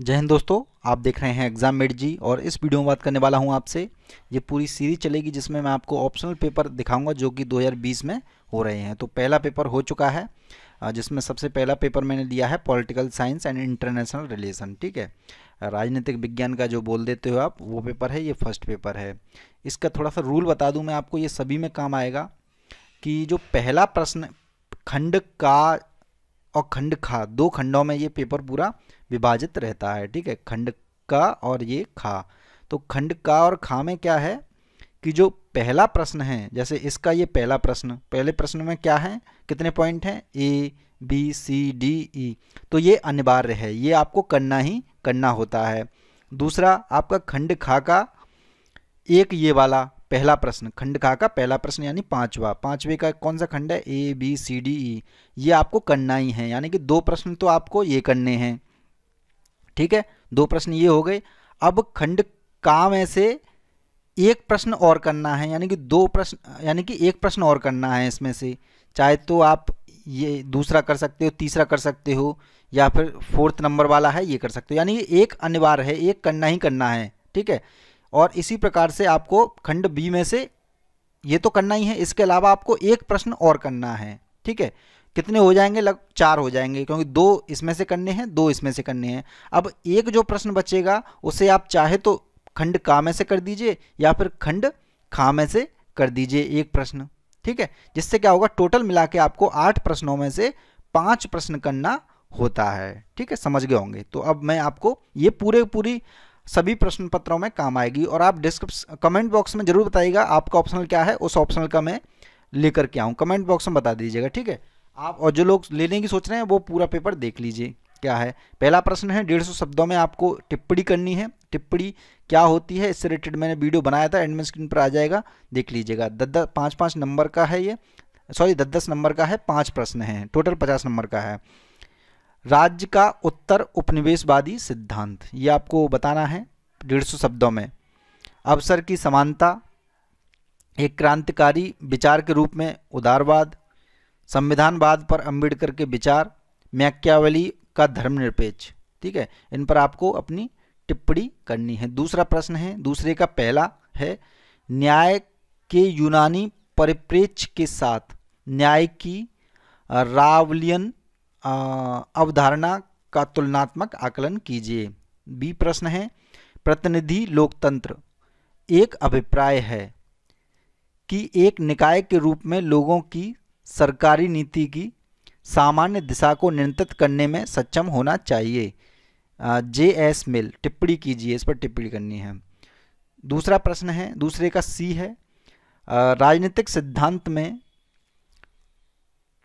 जय हिंद दोस्तों आप देख रहे हैं एग्जाम मेड जी और इस वीडियो में बात करने वाला हूं आपसे ये पूरी सीरीज चलेगी जिसमें मैं आपको ऑप्शनल पेपर दिखाऊंगा जो कि 2020 में हो रहे हैं तो पहला पेपर हो चुका है जिसमें सबसे पहला पेपर मैंने लिया है political science and international relation ठीक है राजनीतिक विज्ञान का जो बोल देते हो आप वो पेपर है ये फर्स्ट पेपर है इसका थोड़ा सा रूल बता दूँ मैं आपको ये सभी में काम आएगा कि जो पहला प्रश्न खंड का और खंड खा दो खंडों में ये पेपर पूरा विभाजित रहता है ठीक है खंड का और ये खा तो खंड का और खा में क्या है कि जो पहला प्रश्न है जैसे इसका ये पहला प्रश्न पहले प्रश्न में क्या है कितने पॉइंट हैं A B C D E तो ये अनिवार्य है ये आपको करना ही करना होता है दूसरा आपका खंड खा का एक ये वाला पहला प्रश्न खंड का का पहला प्रश्न यानी पांचवा पांचवे का कौन सा खंड है A B C D E ये आपको करना ही है यानी कि दो प्रश्न तो आपको ये करने हैं ठीक है दो प्रश्न ये हो गए अब खंड का में से एक प्रश्न और करना है यानी कि दो प्रश्न यानी कि एक प्रश्न और करना है इसमें से चाहे तो आप ये दूसरा कर सकते हो तीसरा कर सकते हो या फिर फोर्थ नंबर वाला है ये कर सकते हो यानी कि एक अनिवार्य है एक करना ही करना है ठीक है और इसी प्रकार से आपको खंड बी में से ये तो करना ही है इसके अलावा आपको एक प्रश्न और करना है ठीक है कितने हो जाएंगे लग चार हो जाएंगे क्योंकि दो इसमें से करने हैं दो इसमें से करने हैं अब एक जो प्रश्न बचेगा उसे आप चाहे तो खंड का में से कर दीजिए या फिर खंड खा में से कर दीजिए एक प्रश्न ठीक है जिससे क्या होगा टोटल मिला के आपको आठ प्रश्नों में से पांच प्रश्न करना होता है ठीक है समझ गए होंगे तो अब मैं आपको ये पूरे पूरी सभी प्रश्न पत्रों में काम आएगी और आप डिस्क्रिप्स कमेंट बॉक्स में जरूर बताइएगा आपका ऑप्शनल क्या है उस ऑप्शनल का मैं लेकर के आऊँ कमेंट बॉक्स में बता दीजिएगा ठीक है आप और जो लोग लेने की सोच रहे हैं वो पूरा पेपर देख लीजिए क्या है पहला प्रश्न है डेढ़ सौ शब्दों में आपको टिप्पणी करनी है टिप्पणी क्या होती है इससे रिलेटेड मैंने वीडियो बनाया था एडमिन स्क्रीन पर आ जाएगा देख लीजिएगा दस दस पाँच पाँच नंबर का है ये सॉरी दस दस नंबर का है पाँच प्रश्न हैं टोटल पचास नंबर का है राज्य का उत्तर उपनिवेशवादी सिद्धांत ये आपको बताना है डेढ़ सौ शब्दों में अवसर की समानता एक क्रांतिकारी विचार के रूप में उदारवाद संविधानवाद पर अंबेडकर के विचार मैक्यावली का धर्मनिरपेक्ष ठीक है इन पर आपको अपनी टिप्पणी करनी है दूसरा प्रश्न है दूसरे का पहला है न्याय के यूनानी परिप्रेक्ष्य के साथ न्याय की रावलियन अवधारणा का तुलनात्मक आकलन कीजिए बी प्रश्न है प्रतिनिधि लोकतंत्र एक अभिप्राय है कि एक निकाय के रूप में लोगों की सरकारी नीति की सामान्य दिशा को नियंत्रित करने में सक्षम होना चाहिए जे एस मिल टिप्पणी कीजिए इस पर टिप्पणी करनी है दूसरा प्रश्न है दूसरे का सी है राजनीतिक सिद्धांत में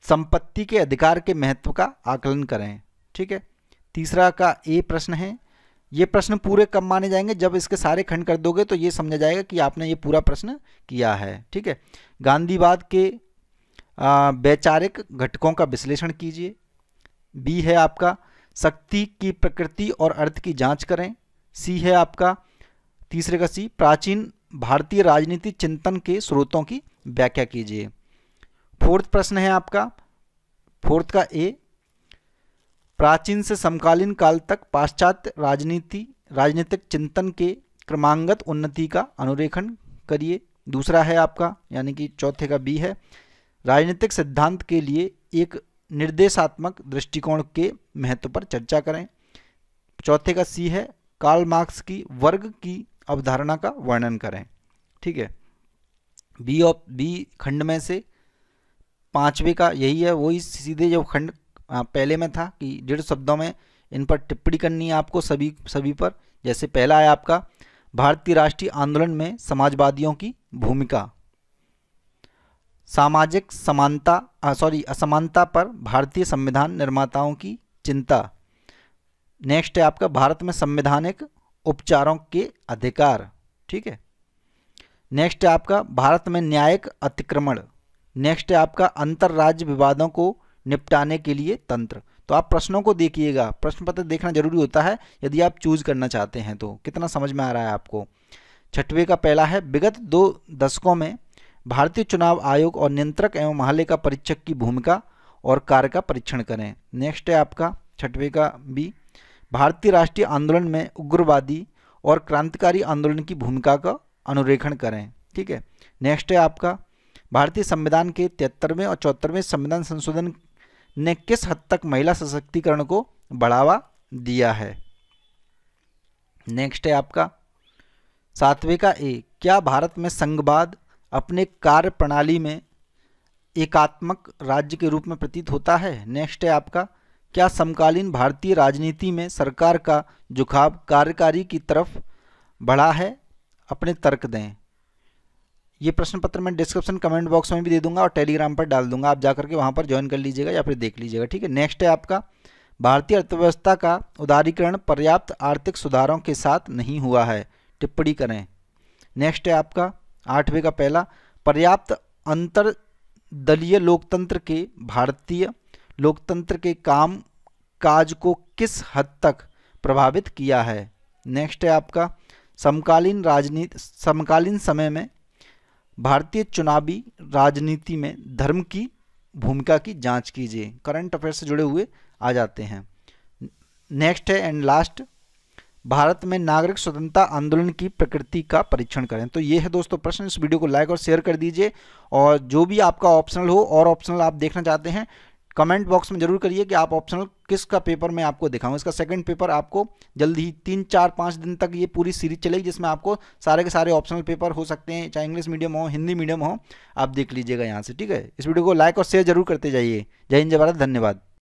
संपत्ति के अधिकार के महत्व का आकलन करें ठीक है तीसरा का ए प्रश्न है ये प्रश्न पूरे कब माने जाएंगे जब इसके सारे खंड कर दोगे तो ये समझा जाएगा कि आपने ये पूरा प्रश्न किया है ठीक है गांधीवाद के वैचारिक घटकों का विश्लेषण कीजिए बी है आपका शक्ति की प्रकृति और अर्थ की जांच करें सी है आपका तीसरे का सी प्राचीन भारतीय राजनीति चिंतन के स्रोतों की व्याख्या कीजिए फोर्थ प्रश्न है आपका फोर्थ का ए प्राचीन से समकालीन काल तक पाश्चात्य राजनीति राजनीतिक चिंतन के क्रमांगत उन्नति का अनुरेखण करिए दूसरा है आपका यानी कि चौथे का बी है राजनीतिक सिद्धांत के लिए एक निर्देशात्मक दृष्टिकोण के महत्व पर चर्चा करें चौथे का सी है कार्ल मार्क्स की वर्ग की अवधारणा का वर्णन करें ठीक है बी ऑफ बी खंड में से पाँचवें का यही है वही सीधे जो खंड पहले में था कि डेढ़ शब्दों में इन पर टिप्पणी करनी है आपको सभी सभी पर जैसे पहला है आपका भारतीय राष्ट्रीय आंदोलन में समाजवादियों की भूमिका सामाजिक समानता सॉरी असमानता पर भारतीय संविधान निर्माताओं की चिंता नेक्स्ट है आपका भारत में संवैधानिक उपचारों के अधिकार ठीक है नेक्स्ट है आपका भारत में न्यायिक अतिक्रमण नेक्स्ट है आपका राज्य विवादों को निपटाने के लिए तंत्र तो आप प्रश्नों को देखिएगा प्रश्न पत्र देखना जरूरी होता है यदि आप चूज करना चाहते हैं तो कितना समझ में आ रहा है आपको छठवें का पहला है विगत दो दशकों में भारतीय चुनाव आयोग और नियंत्रक एवं महालेखा परीक्षक की भूमिका और कार्य का परीक्षण करें नेक्स्ट है आपका छठवें का बी भारतीय राष्ट्रीय आंदोलन में उग्रवादी और क्रांतिकारी आंदोलन की भूमिका का अनुरेखण करें ठीक है नेक्स्ट है आपका भारतीय संविधान के तिहत्तरवें और चौहत्तरवें संविधान संशोधन ने किस हद तक महिला सशक्तिकरण को बढ़ावा दिया है नेक्स्ट है आपका सातवें का ए क्या भारत में संघवाद अपने कार्य प्रणाली में एकात्मक राज्य के रूप में प्रतीत होता है नेक्स्ट है आपका क्या समकालीन भारतीय राजनीति में सरकार का झुकाव कार्यकारी की तरफ बढ़ा है अपने तर्क दें ये प्रश्न पत्र मैं डिस्क्रिप्शन कमेंट बॉक्स में भी दे दूंगा और टेलीग्राम पर डाल दूंगा आप जा करके वहाँ पर ज्वाइन कर लीजिएगा या फिर देख लीजिएगा ठीक है नेक्स्ट है आपका भारतीय अर्थव्यवस्था का उदारीकरण पर्याप्त आर्थिक सुधारों के साथ नहीं हुआ है टिप्पणी करें नेक्स्ट है आपका आठवें का पहला पर्याप्त अंतर दलीय लोकतंत्र के भारतीय लोकतंत्र के काम काज को किस हद तक प्रभावित किया है नेक्स्ट है आपका समकालीन राजनीति समकालीन समय में भारतीय चुनावी राजनीति में धर्म की भूमिका की जांच कीजिए करंट अफेयर से जुड़े हुए आ जाते हैं नेक्स्ट है एंड लास्ट भारत में नागरिक स्वतंत्रता आंदोलन की प्रकृति का परीक्षण करें तो ये है दोस्तों प्रश्न इस वीडियो को लाइक और शेयर कर दीजिए और जो भी आपका ऑप्शनल हो और ऑप्शनल आप देखना चाहते हैं कमेंट बॉक्स में जरूर करिए कि आप ऑप्शनल किसका पेपर मैं आपको दिखाऊं इसका सेकंड पेपर आपको जल्द ही तीन चार पाँच दिन तक ये पूरी सीरीज चलेगी जिसमें आपको सारे के सारे ऑप्शनल पेपर हो सकते हैं चाहे इंग्लिश मीडियम हो हिंदी मीडियम हो आप देख लीजिएगा यहाँ से ठीक है इस वीडियो को लाइक और शेयर जरूर करते जाइए जय हिंद जय भारत धन्यवाद